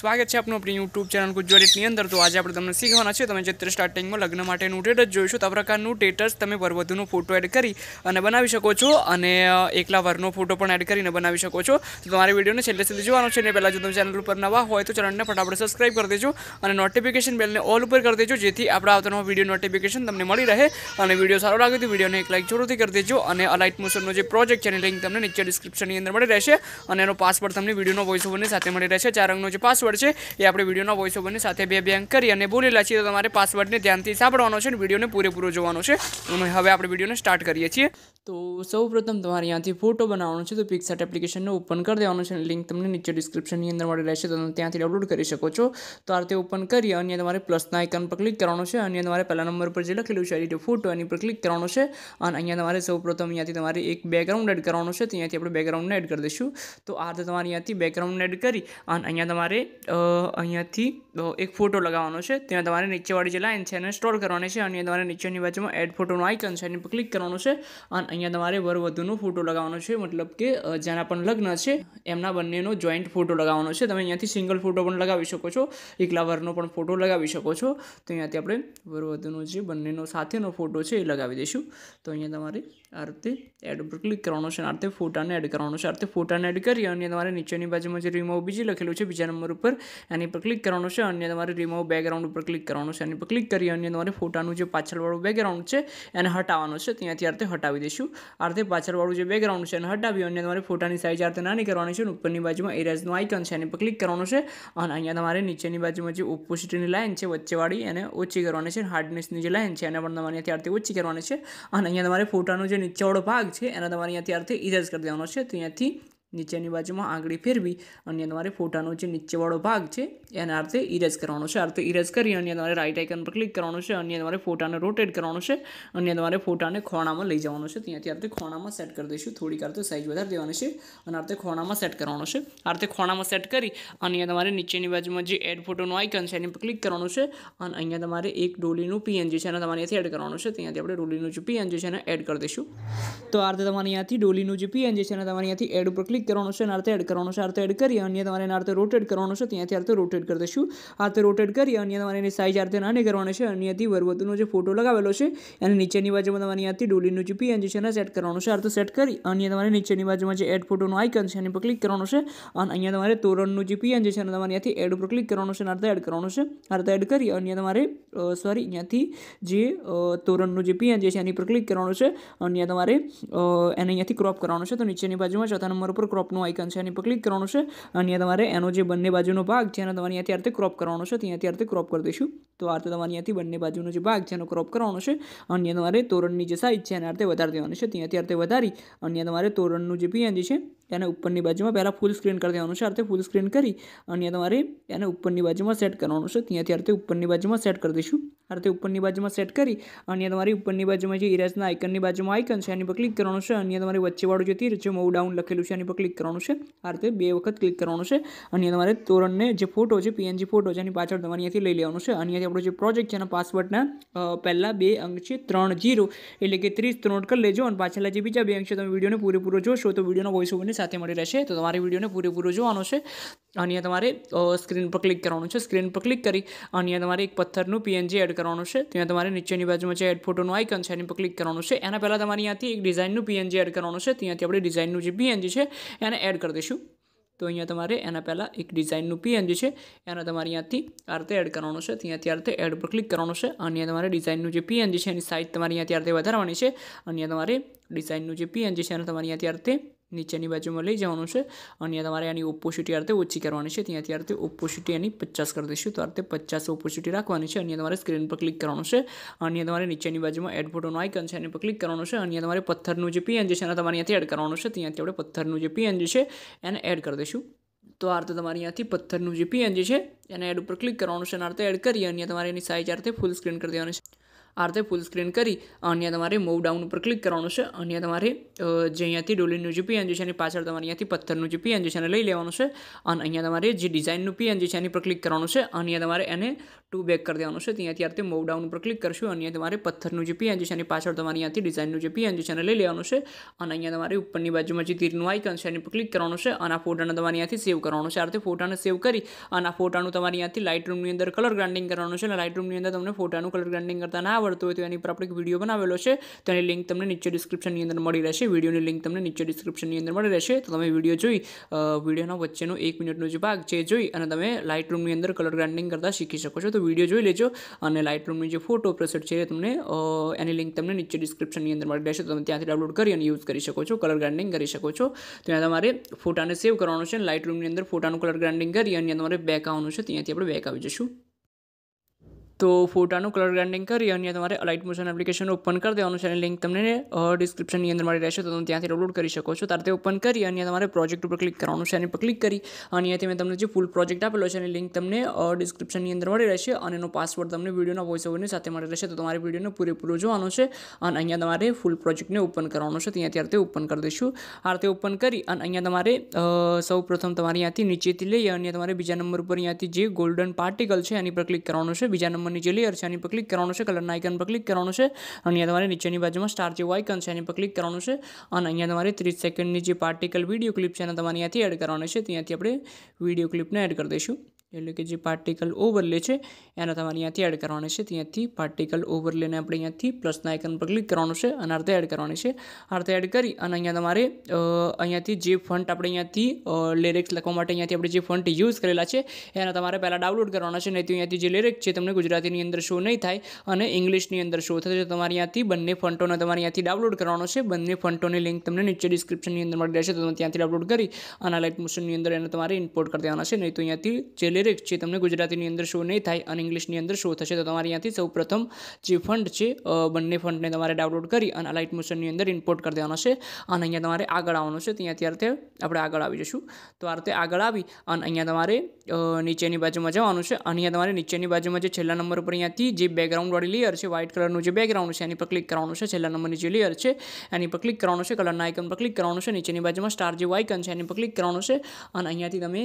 સ્વાગત છે આપનું આપણા YouTube ચેનલ કુ જોડે ની અંદર તો આજે આપણે તમને શીખવાના છે તમને જે ટ્રિ સ્ટાર્ટિંગમાં લગન માટે નોટેટ જ જોઈશું તબ પ્રકારનું ટેટર્સ તમે પર્વતનું ફોટો એડ કરી અને બનાવી શકો છો અને એકલા વર્નો ફોટો પણ એડ કરીને બનાવી શકો છો તો તમારે વિડીયોને છેલ્લે સુધી જોવાનો છે ને પહેલા જો તમે ચેનલ ઉપર નવા હોય તો ચેનલને फटाफट સબ્સ્ક્રાઇબ કરી દેજો અને નોટિફિકેશન બેલને ઓલ ઉપર કરી દેજો જેથી આપડા આવતામાં વિડીયો નોટિફિકેશન તમને મળી રહે અને વિડીયો સારું લાગ્યું તો વિડીયોને એક લાઈક છોડતી કરી દેજો અને અલાઈટ મોશનનો જે પ્રોજેક્ટ છે એની લિંક તમને નીચે ડિસ્ક્રિપ્શનની અંદર મળી રહેશે અને એનો પાસવર્ડ તમને વિડીયોના વોઇસઓવરની સાથે મળી રહેશે ચાર રંગનો જે પાસ પાસવર્ડ એ આપણે વિડીયોના વોઇસ ઓવરની સાથે બે બેંક કરી અને બોલેલા છીએ તો તમારે પાસવર્ડને ધ્યાનથી સાંભળવાનો છે અને વિડીયોને પૂરેપૂરો જોવાનો છે અને હવે આપણે વિડીયોને સ્ટાર્ટ કરીએ છીએ તો સૌપ્રથમ તમારે અહીંયાથી ફોટો બનાવવાનો છે તો પિક્સેટ એપ્લિકેશનને ઓપન કરી દેવાનો છે લિંક તમને નીચે ડિસ્ક્રિપ્શનની અંદર મળી રહેશે તમે ત્યાંથી ડાઉનલોડ કરી શકો છો તો આ રીતે ઓપન કરી અને તમારે પ્લસના આઇકન પર ક્લિક કરવાનો છે અને તમારે પહેલા નંબર પર જે લખેલું છે એડિટ ફોટો એની પર ક્લિક કરવાનો છે અને અહીંયા તમારે સૌ પ્રથમ અહીંયાથી તમારે એક બેકગ્રાઉન્ડ એડ કરવાનો છે તો અહીંયાથી આપણે બેકગ્રાઉન્ડને એડ કરી દઈશું તો આ રીતે તમારે અહીંયાથી બેકગ્રાઉન્ડ એડ કરી અને અહીંયા તમારે અહીંયાથી એક ફોટો લગાવવાનો છે ત્યાં તમારે નીચેવાળી જે લાઈન છે એને સ્ટોર કરવાની છે અને અહીંયા તમારે નીચેની બાજુમાં એડ ફોટોનું આઇકન છે એની પર ક્લિક કરવાનું છે અને અહીંયા તમારે વરવધુનો ફોટો લગાવવાનો છે મતલબ કે જેના પણ લગ્ન છે એમના બંનેનો જોઈન્ટ ફોટો લગાવવાનો છે તમે અહીંયાથી સિંગલ ફોટો પણ લગાવી શકો છો એકલા વરનો પણ ફોટો લગાવી શકો છો તો અહીંયાથી આપણે વરવધુનો જે બંનેનો સાથેનો ફોટો છે એ લગાવી દઈશું તો અહીંયા તમારે આ રીતે એડ ઉપર ક્લિક કરવાનું છે આ ફોટાને એડ કરવાનો છે આ ફોટાને એડ કરી અને તમારે નીચેની બાજુમાં જે રિમૂવ બીજી લખેલું છે બીજા નંબર ઉપર એની પર ક્લિક કરવાનું છે અને તમારે રિમૂવ બેકગ્રાઉન્ડ ઉપર ક્લિક કરવાનું છે એની પર ક્લિક કરી અને તમારે ફોટાનું જે પાછળવાળું બેકગ્રાઉન્ડ છે એને હટાવવાનું છે ત્યાંથી આ રીતે હટાવી દઈશું આ રીતે પાછળવાળું જે બેકગ્રાઉન્ડ છે એને હટાવી અને તમારે ફોટાની સાઇઝ આ રીતે નાની કરવાની છે અને ઉપરની બાજુમાં એરેઝનું આઇકન છે એની પર ક્લિક કરવાનું છે અને અહીંયા તમારે નીચેની બાજુમાં જે ઓપોઝિટની લાઇન છે વચ્ચેવાળી એને ઓછી કરવાની છે હાર્ડનેસની જે લાઇન છે એને પણ તમારે ત્યારથી ઓછી કરવાની છે અને અહીંયા તમારે ફોટાનું જે વિડીયોની ચૌડો ભાગ છે એનો તમારે અહીંયા ત્યારથી ઇરેઝ કરી દેવાનો છે તો અહીંયાથી નીચેની બાજુમાં આંગળી ફેરવી અને તમારે ફોટાનો જે નીચેવાળો ભાગ છે એના આ રીતે ઇરેઝ કરવાનો છે આ રીતે ઇરેઝ કરી અને તમારે રાઇટ આઇકન પર ક્લિક કરવાનું છે અને તમારે ફોટાને રોટેટ કરવાનો છે અને તમારે ફોટાને ખોણામાં લઈ જવાનો છે ત્યાંથી આ ખોણામાં સેટ કરી દઈશું થોડીક આ સાઇઝ વધારે દેવાની છે અને આ ખોણામાં સેટ કરવાનો છે આ ખોણામાં સેટ કરી અને તમારે નીચેની બાજુમાં જે એડ ફોટોનું આઇકન છે એની પર ક્લિક કરવાનું છે અને અહીંયા તમારે એક ડોલીનું પીએનજી છે એને તમારે અહીંયાથી એડ કરવાનું છે ત્યાંથી આપણે ડોલીનું જે પીએનજી છે એને એડ કરી દઈશું તો આ તમારે અહીંયાથી ડોલીનું જે પીએનજી છે એને તમારે અહીંયાથી એડ ઉપર ક્લિક ક્લિક કરવાનું છે અને આરતે એડ કરવાનું છે આરતે એડ કરી અને તમારે એને આરતે રોટેટ કરવાનું છે ત્યાંથી આરતે રોટેટ કરી દઈશું આરતે રોટેટ કરી અને તમારે એની સાઇઝ આરતે નાની કરવાની છે અને અહીંયાથી વરવતુનો જે ફોટો લગાવેલો છે એને નીચેની બાજુમાં તમારે અહીંયાથી ડોલીનું જે પીએનજી છે એને સેટ કરવાનું છે આરતે સેટ કરી અને તમારે નીચેની બાજુમાં જે એડ ફોટોનું આઇકન છે એની પર ક્લિક કરવાનું છે અને અહીંયા તમારે તોરણનું જે પીએનજી છે એને તમારે અહીંયાથી એડ ઉપર ક્લિક કરવાનું છે અને આરતે એડ કરવાનું છે આરતે એડ કરી અને તમારે સોરી અહીંયાથી જે તોરણનું જે પીએનજી છે એની પર ક્લિક કરવાનું છે અને તમારે એને અહીંયાથી ક્રોપ કરવાનું છે તો નીચેની બાજુમાં ચોથા નંબર ઉપર ક્રોપનું આઇકન છે એની પર ક્લિક કરવાનું છે અને તમારે એનો જે બંને બાજુનો ભાગ છે એનો તમારે અહીંયાથી આરતે ક્રોપ કરવાનો છે ત્યાં અત્યારથી ક્રોપ કરી દઈશું તો આ રીતે તમારે અહીંયાથી બંને બાજુનો જે ભાગ છે એનો ક્રોપ કરવાનો છે અને તમારે તોરણની જે સાઇઝ છે એના અર્થે વધારી દેવાની છે ત્યાં અર્થે વધારી અને તમારે તોરણનું જે પીએનજી છે એને ઉપરની બાજુમાં પહેલાં ફૂલ સ્ક્રીન કરી દેવાનું છે આ ફૂલ સ્ક્રીન કરી અને તમારે એને ઉપરની બાજુમાં સેટ કરવાનું છે ત્યાંથી અર્થે ઉપરની બાજુમાં સેટ કરી દઈશું આ ઉપરની બાજુમાં સેટ કરી અને તમારી ઉપરની બાજુમાં જે ઇરેઝના આઇકનની બાજુમાં આઇકન છે એની પર ક્લિક કરવાનું છે અને તમારી વચ્ચેવાળું જે તીર છે મઉ ડાઉન લખેલું છે એની પર ક્લિક કરવાનું છે આ રીતે બે વખત ક્લિક કરવાનું છે અને તમારે તોરણને જે ફોટો છે પીએનજી ફોટો છે એની પાછળ તમારે અહીંયાથી લઈ લેવાનું છે અહીંયાથી આપણો જે પ્રોજેક્ટ છે એના પાસવર્ડના પહેલાં બે અંક છે ત્રણ જીરો એટલે કે ત્રીસ ત્રણ કરી લેજો અને પાછળ જે બીજા બે અંક છે તમે વિડીયોને પૂરેપૂરો જોશો તો વિડીયોનો વોઇસ ઓવરની સાથે મળી રહેશે તો તમારે વિડીયોને પૂરેપૂરો જોવાનો છે અહીંયા તમારે સ્ક્રીન પર ક્લિક કરવાનું છે સ્ક્રીન પર ક્લિક કરી અહીંયા તમારે એક પથ્થરનું પીએનજી એડ કરવાનું છે ત્યાં તમારે નીચેની બાજુમાં જે એડ ફોટોનું આઇકન છે એની પર ક્લિક કરવાનું છે એના પહેલાં તમારે અહીંયાથી એક ડિઝાઇનનું પીએનજી એડ કરવાનું છે ત્યાંથી આપણે ડિઝાઇનનું જે પીએનજી છે એને એડ કરી દઈશું તો અહીંયા તમારે એના પહેલાં એક ડિઝાઇનનું પીએનજી છે એના તમારે અહીંયાથી આ રીતે એડ કરવાનું છે ત્યાંથી આ રીતે એડ પર ક્લિક કરવાનું છે અને તમારે ડિઝાઇનનું જે પીએનજી છે એની સાઇઝ તમારે અહીંયા આ વધારવાની છે અને તમારે ડિઝાઇનનું જે પીએનજી છે એને તમારે અહીંયા આ નીચેની બાજુમાં લઈ જવાનું છે અને તમારે એની ઓપોસિટી આ ઓછી કરવાની છે ત્યાંથી ત્યાર ઓપોસિટી એની પચાસ કરી દઈશું તો આ પચાસ ઓપોસિટી રાખવાની છે અને તમારે સ્ક્રીન પર ક્લિક કરવાનું છે અને તમારે નીચેની બાજુમાં એડ ફોટોનું આઇકન છે એને પર ક્લિક કરવાનું છે અને તમારે પથ્થરનું જે પીએનજી છે એને તમારે અહીંયાથી એડ કરવાનું છે ત્યાંથી આપણે પથ્થરનું જે પીએનજી છે એને એડ કરી દઈશું તો આ રીતે તમારે અહીંયાથી પથ્થરનું જે પીએનજી છે એને એડ ઉપર ક્લિક કરવાનું છે અને આ એડ કરીએ અને તમારે એની સાઇઝ આ ફૂલ સ્ક્રીન કરી દેવાની છે આ રીતે ફૂલ સ્ક્રીન કરી અહીંયા તમારે મૂવ ડાઉન ઉપર ક્લિક કરવાનું છે અહીંયા તમારે જે અહીંયાથી ડોલીનું જે પીએનજી છે એની પાછળ તમારે અહીંયાથી પથ્થરનું જે પીએનજી છે એને લઈ લેવાનું છે અને અહીંયા તમારે જે ડિઝાઇનનું પીએનજી છે એની પર ક્લિક કરવાનું છે અહીંયા તમારે એને ટુ બેક કરી દેવાનું છે ત્યાંથી આ રીતે મૂવ ડાઉન ઉપર ક્લિક કરશું અને તમારે પથ્થરનું જે પીએનજી છે એની પાછળ તમારે અહીંયાથી ડિઝાઇનનું જે પીએનજી છે એને લઈ લેવાનું છે અને અહીંયા તમારે ઉપરની બાજુમાં જે તીરનું આઇકન છે એની પર ક્લિક કરવાનું છે અને આ ફોટાને તમારે અહીંયાથી સેવ કરવાનું છે આ રીતે ફોટાને સેવ કરી અને આ ફોટાનું તમારે અહીંયાથી લાઇટ રૂમની અંદર કલર ગ્રાન્ડિંગ કરવાનું છે અને લાઇટ રૂમની અંદર તમને ફોટાનું કલર ગ્રાન્ડિંગ કરતા ના આવડતું હોય તો એની પર આપણે એક વિડીયો બનાવેલો છે તો એની લિંક તમને નીચે ડિસ્ક્રિપ્શનની અંદર મળી રહેશે વિડીયોની લિંક તમને નીચે ડિસ્ક્રિપ્શનની અંદર મળી રહેશે તો તમે વિડીયો જોઈ વિડીયોના વચ્ચેનો એક મિનિટનો જે ભાગ છે જોઈ અને તમે લાઇટ રૂમની અંદર કલર ગ્રાઇન્ડિંગ કરતાં શીખી શકો છો તો વિડીયો જોઈ લેજો અને લાઇટ રૂમની જે ફોટો પ્રેસેટ છે એ તમને એની લિંક તમને નીચે ડિસ્ક્રિપ્શનની અંદર મળી રહેશે તો તમે ત્યાંથી ડાઉનલોડ કરી અને યુઝ કરી શકો છો કલર ગ્રાઇન્ડિંગ કરી શકો છો ત્યાં તમારે ફોટાને સેવ કરવાનો છે લાઇટ રૂમની અંદર ફોટાનું કલર ગ્રાઇન્ડિંગ કરી અને તમારે બેક આવવાનું છે ત્યાંથી આપણે બેક આવી જશું તો ફોટાનું કલર ગ્રાન્ડિંગ કરી અને તમારે અલાઇટ મોશન એપ્લિકેશન ઓપન કરી દેવાનું છે અને લિંક તમને ડિસ્ક્રિપ્શનની અંદર મળી રહેશે તો તમે ત્યાંથી ડાઉનલોડ કરી શકો છો તારે તે ઓપન કરી અને તમારે પ્રોજેક્ટ ઉપર ક્લિક કરવાનું છે અને પર ક્લિક કરી અને અહીંયાથી મેં તમને જે ફૂલ પ્રોજેક્ટ આપેલો છે એની લિંક તમને ડિસ્ક્રિપ્શનની અંદર મળી રહેશે અને એનો પાસવર્ડ તમને વિડીયોના વોઇસ ઓવરની સાથે મળી રહેશે તો તમારે વિડીયોને પૂરેપૂરો જોવાનો છે અને અહીંયા તમારે ફૂલ પ્રોજેક્ટને ઓપન કરવાનો છે ત્યાં ત્યારે ઓપન કરી દઈશું આ રીતે ઓપન કરી અને અહીંયા તમારે સૌ પ્રથમ તમારે અહીંયાથી નીચેથી લઈ અને તમારે બીજા નંબર પર અહીંયાથી જે ગોલ્ડન પાર્ટિકલ છે એની પર ક્લિક કરવાનું છે બીજા નંબર તમારે નીચે લેયર છે એની પર ક્લિક કરવાનું છે કલરના આઇકન પર ક્લિક કરવાનું છે અહીંયા તમારે નીચેની બાજુમાં સ્ટાર જેવું આઇકન છે એની પર ક્લિક કરવાનું છે અને અહીંયા તમારે ત્રીસ સેકન્ડની જે પાર્ટિકલ વિડીયો ક્લિપ છે એને તમારે અહીંયાથી એડ કરવાની છે ત્યાંથી આપણે વિડીયો ક્લિપને એડ કરી દઈશું એટલે કે જે પાર્ટિકલ ઓવરલે છે એને તમારે અહીંયાથી એડ કરવાની છે ત્યાંથી પાર્ટિકલ ઓવરલેને આપણે અહીંયાથી પ્લસના આઇકન પર ક્લિક કરવાનું છે અને અર્ધે એડ કરવાની છે અર્ધે એડ કરી અને અહીંયા તમારે અહીંયાથી જે ફંટ આપણે અહીંયાથી લિરિક્સ લખવા માટે અહીંયાથી આપણે જે ફંટ યુઝ કરેલા છે એને તમારે પહેલાં ડાઉનલોડ કરવાના છે નહીં તો અહીંયાથી જે લિરિક છે તમને ગુજરાતીની અંદર શો નહીં થાય અને ઇંગ્લિશની અંદર શો થશે તમારે અહીંયાથી બંને ફંટોને તમારે અહીંયાથી ડાઉનલોડ કરવાનો છે બંને ફંટોની લિંક તમને નીચે ડિસ્ક્રિપ્શનની અંદર મળી રહેશે તો તમે ત્યાંથી ડાઉનલોડ કરી અને લાઇટ મોશનની અંદર એને તમારે ઇમ્પોર્ટ કરી દેવાના છે નહીં તો અહીંયાથી જે લિરિક્સ છે તમને ગુજરાતીની અંદર શો નહીં થાય અને ઇંગ્લિશની અંદર શો થશે તો તમારે અહીંયાથી સૌ પ્રથમ જે ફંડ છે બંને ફંડને તમારે ડાઉનલોડ કરી અને લાઇટ મોશનની અંદર ઇમ્પોર્ટ કરી દેવાનો છે અને અહીંયા તમારે આગળ આવવાનું છે ત્યાં ત્યારથી આપણે આગળ આવી જશું તો આ રીતે આગળ આવી અને અહીંયા તમારે નીચેની બાજુમાં જવાનું છે અને અહીંયા તમારે નીચેની બાજુમાં જે છેલ્લા નંબર પર અહીંયાથી જે બેકગ્રાઉન્ડવાળી લેયર છે વ્હાઇટ કલરનું જે બેકગ્રાઉન્ડ છે એની પર ક્લિક કરવાનું છે છેલ્લા નંબરની જે લેયર છે એની પર ક્લિક કરવાનું છે કલરના આઇકન પર ક્લિક કરવાનું છે નીચેની બાજુમાં સ્ટાર જે આઇકન છે એની પર ક્લિક કરવાનું છે અને અહીંયાથી તમે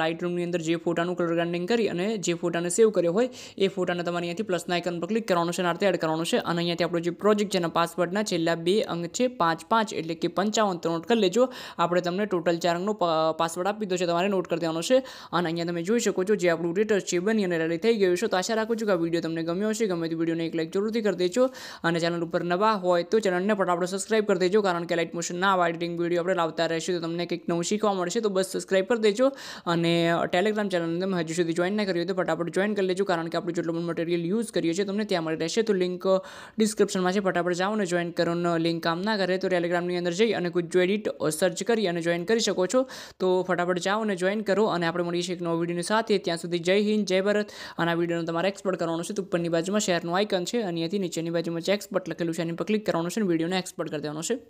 લાઇટ રૂમની અંદર જે ફોટાનું ડાઉનલોડ કલર ગ્રાઇન્ડિંગ કરી અને જે ફોટાને સેવ કર્યો હોય એ ફોટાને તમારે અહીંયાથી પ્લસના આઇકન પર ક્લિક કરવાનું છે અને આ રીતે એડ કરવાનું છે અને અહીંયાથી આપણો જે પ્રોજેક્ટ જેના પાસવર્ડના છેલ્લા બે અંક છે પાંચ પાંચ એટલે કે પંચાવન તો નોટ કરી લેજો આપણે તમને ટોટલ ચાર અંકનો પાસવર્ડ આપી દો છે તમારે નોટ કરી દેવાનો છે અને અહીંયા તમે જોઈ શકો છો જે આપણું રિટર્સ છે બની અને રેડી થઈ ગયું છે તો આશા રાખું છું કે આ વિડીયો તમને ગમ્યો હશે ગમે તે વિડીયોને એક લાઈક જરૂરથી કરી દેજો અને ચેનલ ઉપર નવા હોય તો ચેનલને પણ આપણે સબસ્ક્રાઈબ કરી દેજો કારણ કે લાઇટ મોશનના આવા એડિટિંગ વિડીયો આપણે લાવતા રહેશું તો તમને કંઈક નવું શીખવા મળશે તો બસ સબસ્ક્રાઈબ કરી દેજો અને ટેલિગ્રામ ચેનલને તમે હજી સુધી જોઈન ના કરી હોય તો ફટાફટ જોઈન કરી લેજો કારણ કે આપણે જેટલું પણ મટીરિયલ યુઝ કરીએ છીએ તમને ત્યાં મળી રહેશે તો લિંક ડિસ્ક્રિપ્શનમાં છે ફટાફટ જાઓ અને જોઈન કરો લિંક કામ ના કરે તો ટેલિગ્રામની અંદર જઈ અને ગુજ્જુ એડિટ સર્ચ કરી અને જોઈન કરી શકો છો તો ફટાફટ જાઓ અને જોઈન કરો અને આપણે મળીએ છીએ એક નવો વિડીયોની સાથે ત્યાં સુધી જય હિન્દ જય ભારત અને આ વિડીયોને તમારે એક્સપોર્ટ કરવાનો છે તો ઉપરની બાજુમાં શેરનું આઇકન છે અને અહીંયાથી નીચેની બાજુમાં જે એક્સપોર્ટ લખેલું છે એની પર ક્લિક કરવાનું છે અને વિડીયોને એક્સપોર્ટ કરી દેવાનો છે